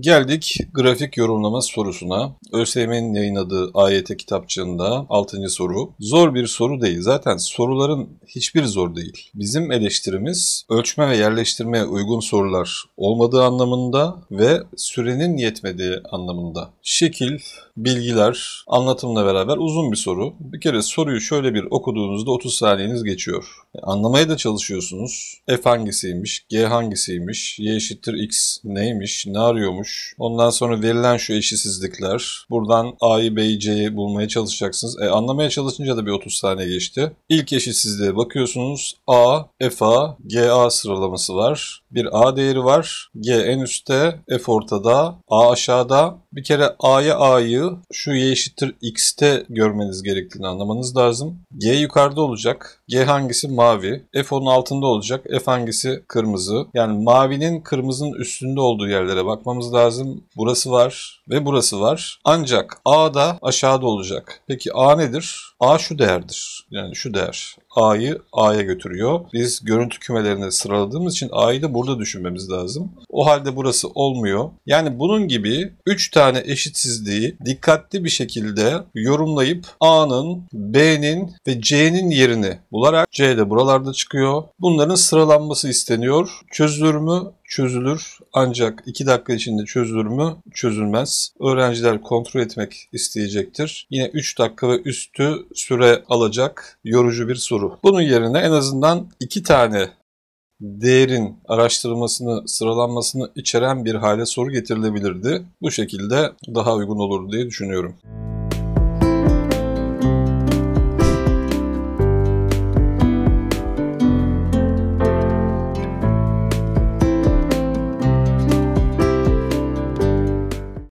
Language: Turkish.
Geldik grafik yorumlama sorusuna. ÖSYM'nin yayınladığı AYT kitapçığında 6. soru. Zor bir soru değil. Zaten soruların hiçbir zor değil. Bizim eleştirimiz ölçme ve yerleştirmeye uygun sorular olmadığı anlamında ve sürenin yetmediği anlamında. Şekil, bilgiler, anlatımla beraber uzun bir soru. Bir kere soruyu şöyle bir okuduğunuzda 30 saniyeniz geçiyor. E, anlamaya da çalışıyorsunuz. F hangisiymiş, G hangisiymiş, Y eşittir X neymiş, ne arıyormuş, olmuş. Ondan sonra verilen şu eşitsizlikler. Buradan A'yı B'yi C'yi bulmaya çalışacaksınız. E, anlamaya çalışınca da bir 30 saniye geçti. İlk eşitsizliğe bakıyorsunuz. A, FA, GA sıralaması var. Bir A değeri var. G en üstte, F ortada, A aşağıda, bir kere A'ya A'yı şu Y eşittir X'te görmeniz gerektiğini anlamanız lazım. G yukarıda olacak. G hangisi? Mavi. F onun altında olacak. F hangisi? Kırmızı. Yani mavinin kırmızının üstünde olduğu yerlere bakmamız lazım. Burası var ve burası var. Ancak A da aşağıda olacak. Peki A nedir? A şu değerdir. Yani şu değer. A'yı A'ya götürüyor. Biz görüntü kümelerini sıraladığımız için A'yı da burada düşünmemiz lazım. O halde burası olmuyor. Yani bunun gibi 3 tane eşitsizliği dikkatli bir şekilde yorumlayıp A'nın, B'nin ve C'nin yerini bularak C de buralarda çıkıyor. Bunların sıralanması isteniyor. Çözülür mü? çözülür ancak 2 dakika içinde çözülür mü? Çözülmez. Öğrenciler kontrol etmek isteyecektir. Yine 3 dakika ve üstü süre alacak yorucu bir soru. Bunun yerine en azından 2 tane değerin araştırılmasını, sıralanmasını içeren bir hale soru getirilebilirdi. Bu şekilde daha uygun olur diye düşünüyorum.